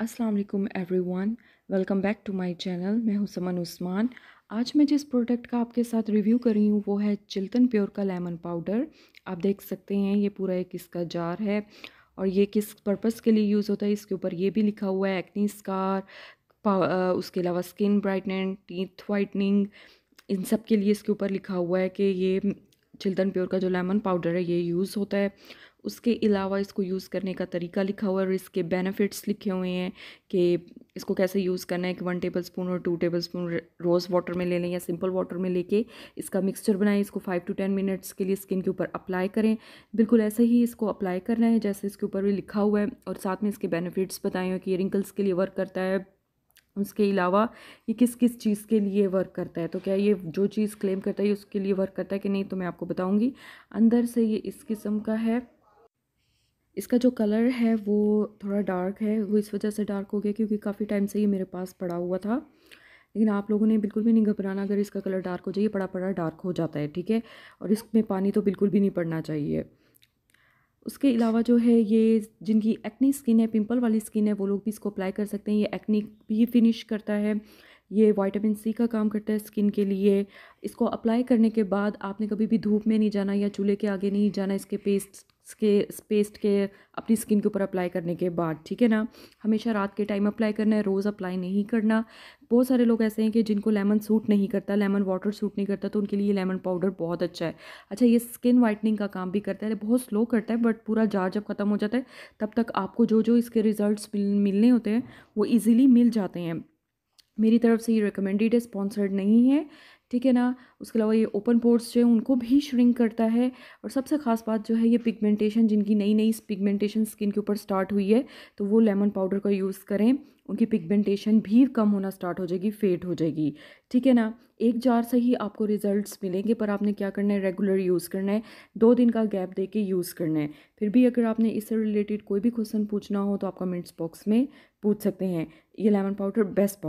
अस्सलाम वालेकुम everyone welcome back to my channel मैं हूं समन उस्मान आज मैं जिस प्रोडक्ट का आपके साथ रिव्यू कर रही हूँ वो है चिल्तन प्योर का लेमन पाउडर आप देख सकते हैं ये पूरा एक इसका जार है और ये किस पर्पस के लिए यूज़ होता है इसके ऊपर ये भी लिखा हुआ है एक्नी स्कार उसके अलावा स्किन ब्राइटनिंग टीथ वाइटनिंग इन सब के लिए इसके ऊपर लिखा हुआ है कि ये चिल्तन प्योर का जो लेमन पाउडर है ये यूज़ होता है उसके अलावा इसको यूज़ करने का तरीका लिखा हुआ है और इसके बेनिफिट्स लिखे हुए हैं कि इसको कैसे यूज़ करना है कि वन टेबल स्पून और two tablespoon rose water में ले लें या सिंपल वाटर में लेके इसका मिक्सचर बनाएं इसको फाइव टू टेन मिनट्स के लिए स्किन के ऊपर अप्लाई करें बिल्कुल ऐसे ही इसको अप्लाई करना है जैसे इसके ऊपर भी लिखा हुआ है और साथ में इसके बेनिफिट्स बताएं कि रिंकल्स के लिए वर्क करता है उसके अलावा ये किस किस चीज़ के लिए वर्क करता है तो क्या ये जो चीज़ क्लेम करता है ये उसके लिए वर्क करता है कि नहीं तो मैं आपको बताऊँगी अंदर से ये इस किस्म का है इसका जो कलर है वो थोड़ा डार्क है वो इस वजह से डार्क हो गया क्योंकि काफ़ी टाइम से ये मेरे पास पड़ा हुआ था लेकिन आप लोगों ने बिल्कुल भी नहीं घबराना अगर इसका कलर डार्क हो जाए पड़ा पड़ा डार्क हो जाता है ठीक है और इसमें पानी तो बिल्कुल भी नहीं पड़ना चाहिए उसके अलावा जो है ये जिनकी एक्नी स्किन है पिंपल वाली स्किन है वो लोग भी इसको अप्लाई कर सकते हैं ये एक्नी भी फिनिश करता है ये वाइटामिन सी का काम करता है स्किन के लिए इसको अप्लाई करने के बाद आपने कभी भी धूप में नहीं जाना या चूल्हे के आगे नहीं जाना इसके पेस्ट के पेस्ट के अपनी स्किन के ऊपर अप्लाई करने के बाद ठीक है ना हमेशा रात के टाइम अप्लाई करना है रोज़ अप्लाई नहीं करना बहुत सारे लोग ऐसे हैं कि जिनको लेमन सूट नहीं करता लेमन वाटर सूट नहीं करता तो उनके लिए लेमन पाउडर बहुत अच्छा है अच्छा ये स्किन वाइटनिंग का काम भी करता है बहुत स्लो करता है बट पूरा जार जब ख़त्म हो जाता है तब तक आपको जो जो इसके रिज़ल्ट मिलने होते हैं वो ईजिली मिल जाते हैं मेरी तरफ से ये रिकमेंडेड है स्पॉन्सर्ड नहीं है ठीक है ना उसके अलावा ये ओपन पोर्ट्स जो है उनको भी श्रिंक करता है और सबसे ख़ास बात जो है ये पिगमेंटेशन जिनकी नई नई पिगमेंटेशन स्किन के ऊपर स्टार्ट हुई है तो वो लेमन पाउडर का यूज़ करें उनकी पिगमेंटेशन भी कम होना स्टार्ट हो जाएगी फेड हो जाएगी ठीक है ना एक जार से ही आपको रिजल्ट्स मिलेंगे पर आपने क्या करना है रेगुलर यूज़ करना है दो दिन का गैप दे के यूज़ करना है फिर भी अगर आपने इससे रिलेटेड कोई भी क्वेश्चन पूछना हो तो आप कमेंट्स बॉक्स में पूछ सकते हैं ये लेमन पाउडर बेस्ट